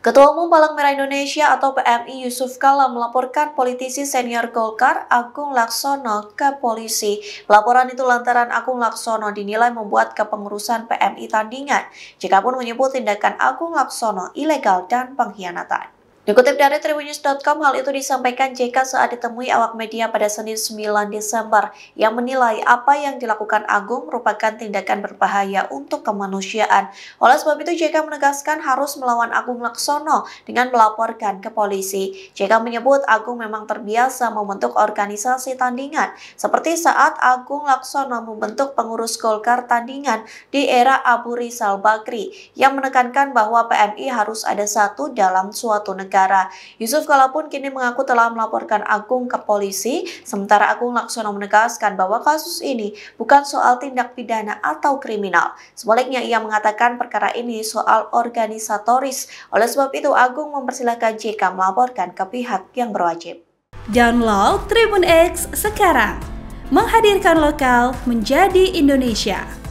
Ketua Umum Palang Merah Indonesia atau PMI Yusuf Kala melaporkan politisi senior Golkar Agung Laksono ke polisi. Laporan itu lantaran Agung Laksono dinilai membuat kepengurusan PMI tandingan, jika pun menyebut tindakan Agung Laksono ilegal dan pengkhianatan. Dikutip dari Tribunnews.com, hal itu disampaikan JK saat ditemui awak media pada Senin 9 Desember yang menilai apa yang dilakukan Agung merupakan tindakan berbahaya untuk kemanusiaan. Oleh sebab itu, JK menegaskan harus melawan Agung Laksono dengan melaporkan ke polisi. JK menyebut Agung memang terbiasa membentuk organisasi tandingan, seperti saat Agung Laksono membentuk pengurus Golkar tandingan di era Abu Rizal Bakri yang menekankan bahwa PMI harus ada satu dalam suatu negara negara. Yusuf Kala pun kini mengaku telah melaporkan Agung ke polisi, sementara Agung Laksono menegaskan bahwa kasus ini bukan soal tindak pidana atau kriminal. Sebaliknya ia mengatakan perkara ini soal organisatoris. Oleh sebab itu Agung mempersilahkan JK melaporkan ke pihak yang berwajib. Download Tribun X sekarang. Menghadirkan lokal menjadi Indonesia.